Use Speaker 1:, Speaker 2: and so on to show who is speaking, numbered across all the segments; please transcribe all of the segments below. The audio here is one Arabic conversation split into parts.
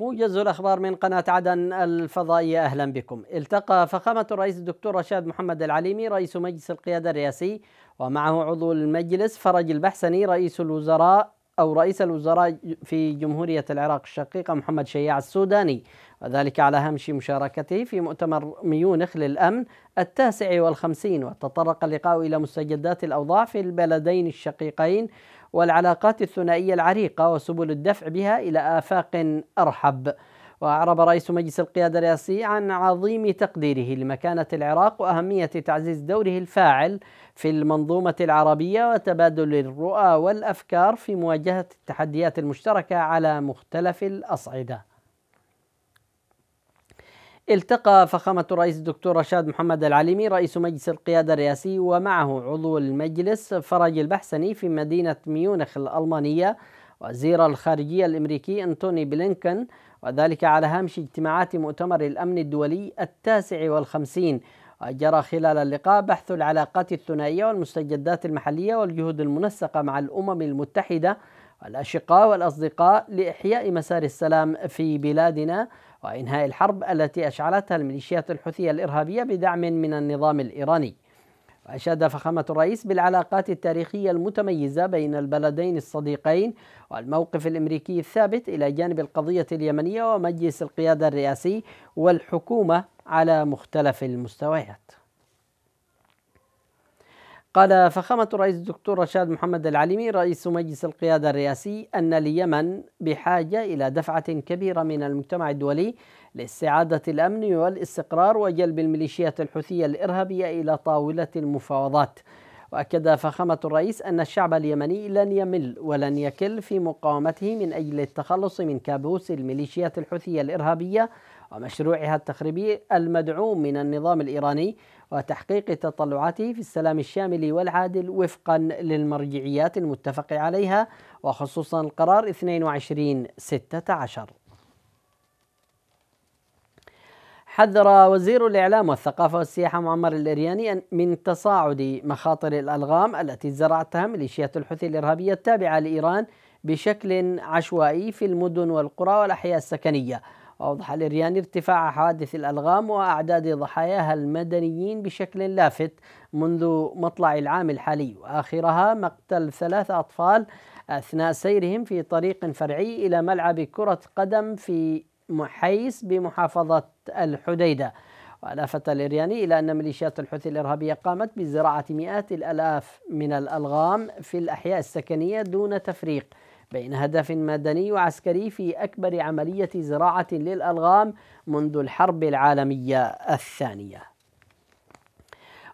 Speaker 1: موجز الأخبار من قناة عدن الفضائية أهلا بكم التقى فخامة الرئيس الدكتور رشاد محمد العليمي رئيس مجلس القيادة الرئاسي ومعه عضو المجلس فرج البحسني رئيس الوزراء أو رئيس الوزراء في جمهورية العراق الشقيقة محمد شياع السوداني وذلك على هامش مشاركته في مؤتمر ميونخ للأمن التاسع والخمسين وتطرق اللقاء إلى مستجدات الأوضاع في البلدين الشقيقين والعلاقات الثنائية العريقة وسبل الدفع بها إلى آفاق أرحب وأعرب رئيس مجلس القيادة الرئاسي عن عظيم تقديره لمكانة العراق وأهمية تعزيز دوره الفاعل في المنظومة العربية وتبادل الرؤى والأفكار في مواجهة التحديات المشتركة على مختلف الأصعدة. التقى فخامة الرئيس الدكتور رشاد محمد العليمي رئيس مجلس القيادة الرئاسي ومعه عضو المجلس فرج البحسني في مدينة ميونخ الألمانية وزير الخارجية الأمريكي أنتوني بلينكن وذلك على هامش اجتماعات مؤتمر الأمن الدولي التاسع والخمسين وجرى خلال اللقاء بحث العلاقات الثنائية والمستجدات المحلية والجهود المنسقة مع الأمم المتحدة والأشقاء والأصدقاء لإحياء مسار السلام في بلادنا وإنهاء الحرب التي أشعلتها الميليشيات الحوثية الإرهابية بدعم من النظام الإيراني وأشاد فخامة الرئيس بالعلاقات التاريخية المتميزة بين البلدين الصديقين والموقف الأمريكي الثابت إلى جانب القضية اليمنية ومجلس القيادة الرئاسي والحكومة على مختلف المستويات قال فخامة الرئيس الدكتور رشاد محمد العليمي رئيس مجلس القيادة الرئاسي أن اليمن بحاجة إلى دفعة كبيرة من المجتمع الدولي لاستعادة الأمن والاستقرار وجلب الميليشيات الحوثية الإرهابية إلى طاولة المفاوضات وأكد فخامة الرئيس أن الشعب اليمني لن يمل ولن يكل في مقاومته من أجل التخلص من كابوس الميليشيات الحوثية الإرهابية ومشروعها التخريبي المدعوم من النظام الإيراني وتحقيق تطلعاته في السلام الشامل والعادل وفقا للمرجعيات المتفق عليها وخصوصا القرار 2216 حذر وزير الإعلام والثقافة والسياحة معمر الإرياني من تصاعد مخاطر الألغام التي زرعتها ميليشيات الحوثي الإرهابية التابعة لإيران بشكل عشوائي في المدن والقرى والأحياء السكنية وأوضح الإرياني ارتفاع حوادث الألغام وأعداد ضحاياها المدنيين بشكل لافت منذ مطلع العام الحالي وآخرها مقتل ثلاث أطفال أثناء سيرهم في طريق فرعي إلى ملعب كرة قدم في محيس بمحافظة الحديدة ولفت الإرياني إلى أن ميليشيات الحوثي الإرهابية قامت بزراعة مئات الألاف من الألغام في الأحياء السكنية دون تفريق بين هدف مدني وعسكري في أكبر عملية زراعة للألغام منذ الحرب العالمية الثانية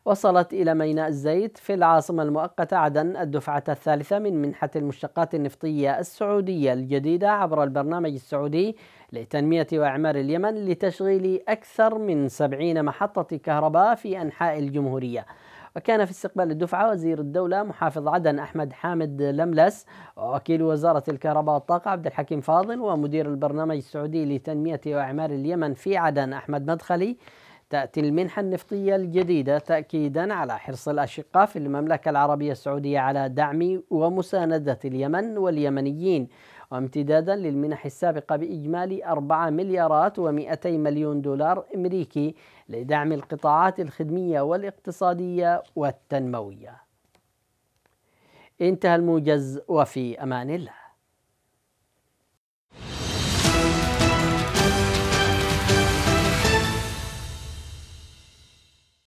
Speaker 1: وصلت إلى ميناء الزيت في العاصمة المؤقتة عدن الدفعة الثالثة من منحة المشتقات النفطية السعودية الجديدة عبر البرنامج السعودي لتنمية وإعمار اليمن لتشغيل أكثر من سبعين محطة كهرباء في أنحاء الجمهورية وكان في استقبال الدفعة وزير الدولة محافظ عدن أحمد حامد لملس ووكيل وزارة الكهرباء والطاقة عبد الحكيم فاضل ومدير البرنامج السعودي لتنمية وإعمار اليمن في عدن أحمد مدخلي تأتي المنحة النفطية الجديدة تأكيدا على حرص الأشقاء في المملكة العربية السعودية على دعم ومساندة اليمن واليمنيين وامتدادا للمنح السابقة بإجمالي 4 مليارات و200 مليون دولار أمريكي لدعم القطاعات الخدمية والاقتصادية والتنموية انتهى الموجز وفي أمان الله